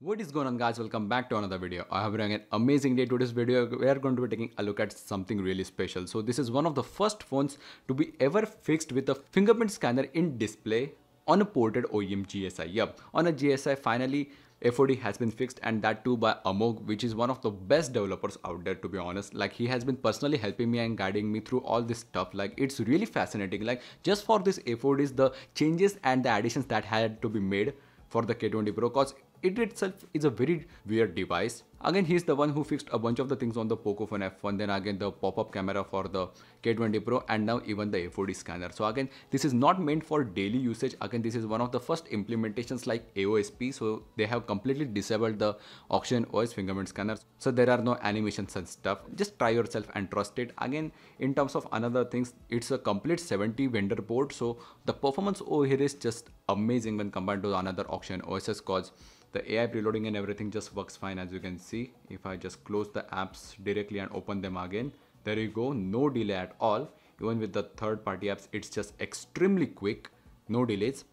What is going on guys, welcome back to another video. I have bring an amazing day today's video. We are going to be taking a look at something really special. So this is one of the first phones to be ever fixed with a fingerprint scanner in display on a ported OEM GSI. Yep, on a GSI finally FOD has been fixed and that too by Amog which is one of the best developers out there to be honest like he has been personally helping me and guiding me through all this stuff like it's really fascinating like just for this is the changes and the additions that had to be made for the K20 Pro cause it itself is a very weird device Again, he's the one who fixed a bunch of the things on the Pocophone F1, then again the pop-up camera for the K20 Pro and now even the A4D scanner. So again, this is not meant for daily usage. Again, this is one of the first implementations like AOSP. So they have completely disabled the Auction OS fingerprint scanners. So there are no animations and stuff. Just try yourself and trust it. Again, in terms of another things, it's a complete 70 vendor board. So the performance over here is just amazing when compared to another Auction OSs cause the AI preloading and everything just works fine as you can see see if I just close the apps directly and open them again there you go no delay at all even with the third party apps it's just extremely quick no delays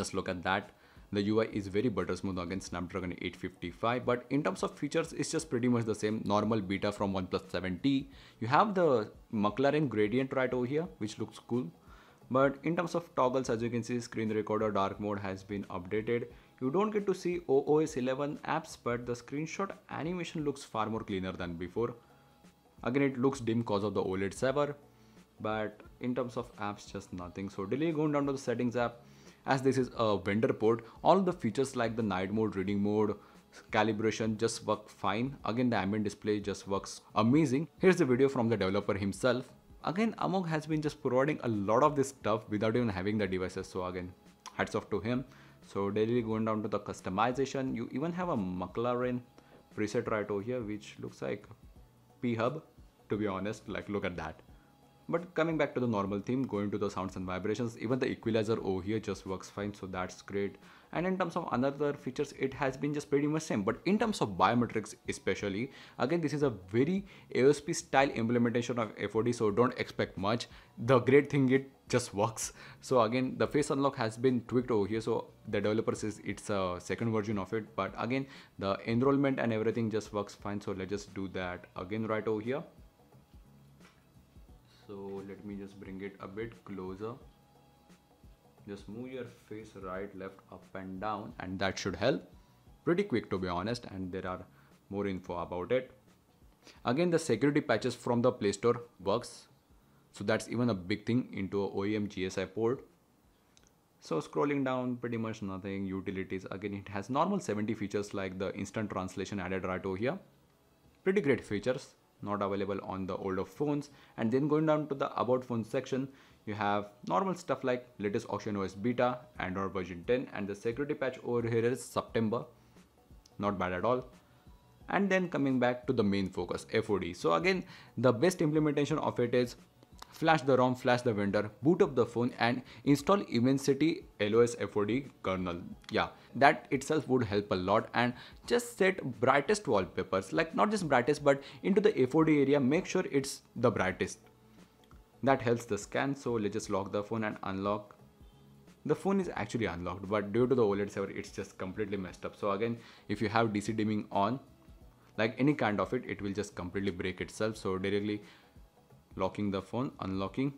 just look at that the UI is very butter smooth against Snapdragon 855 but in terms of features it's just pretty much the same normal beta from OnePlus 7T you have the McLaren gradient right over here which looks cool but in terms of toggles as you can see screen recorder dark mode has been updated you don't get to see OOS 11 apps but the screenshot animation looks far more cleaner than before. Again it looks dim cause of the OLED saver but in terms of apps just nothing. So delay going down to the settings app as this is a vendor port all the features like the night mode reading mode calibration just work fine again the ambient display just works amazing here's the video from the developer himself again amog has been just providing a lot of this stuff without even having the devices so again hats off to him so daily going down to the customization you even have a mclaren preset right over here which looks like p hub to be honest like look at that but coming back to the normal theme, going to the sounds and vibrations, even the equalizer over here just works fine, so that's great. And in terms of another features, it has been just pretty much same. But in terms of biometrics especially, again this is a very AOSP style implementation of FOD, so don't expect much. The great thing it just works. So again, the face unlock has been tweaked over here. So the developer says it's a second version of it. But again, the enrollment and everything just works fine. So let's just do that again right over here so let me just bring it a bit closer just move your face right left up and down and that should help pretty quick to be honest and there are more info about it again the security patches from the play store works so that's even a big thing into a OEM GSI port so scrolling down pretty much nothing utilities again it has normal 70 features like the instant translation added right over here pretty great features not available on the older phones and then going down to the about phones section you have normal stuff like latest auction OS beta Android version 10 and the security patch over here is September not bad at all and then coming back to the main focus FOD so again the best implementation of it is flash the ROM, flash the vendor, boot up the phone and install Immensity LOS FOD kernel. Yeah, that itself would help a lot and just set brightest wallpapers, like not just brightest but into the FOD area, make sure it's the brightest. That helps the scan, so let's just lock the phone and unlock the phone is actually unlocked but due to the OLED server it's just completely messed up so again if you have DC dimming on like any kind of it it will just completely break itself so directly locking the phone, unlocking.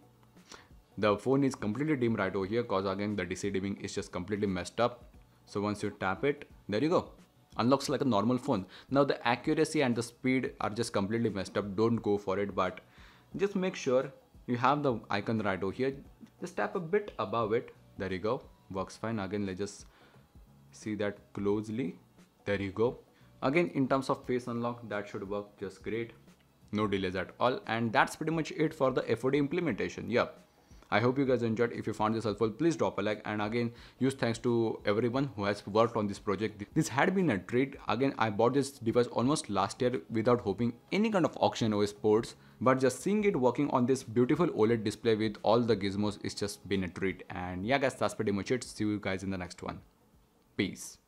The phone is completely dim right over here cause again the DC dimming is just completely messed up. So once you tap it, there you go. Unlocks like a normal phone. Now the accuracy and the speed are just completely messed up. Don't go for it, but just make sure you have the icon right over here. Just tap a bit above it. There you go. Works fine. Again, let's just see that closely. There you go. Again, in terms of face unlock, that should work just great no delays at all and that's pretty much it for the FOD implementation yep I hope you guys enjoyed. If you found this helpful, please drop a like. And again, huge thanks to everyone who has worked on this project. This had been a treat. Again, I bought this device almost last year without hoping any kind of auction or sports. But just seeing it working on this beautiful OLED display with all the gizmos is just been a treat. And yeah guys, that's pretty much it. See you guys in the next one. Peace.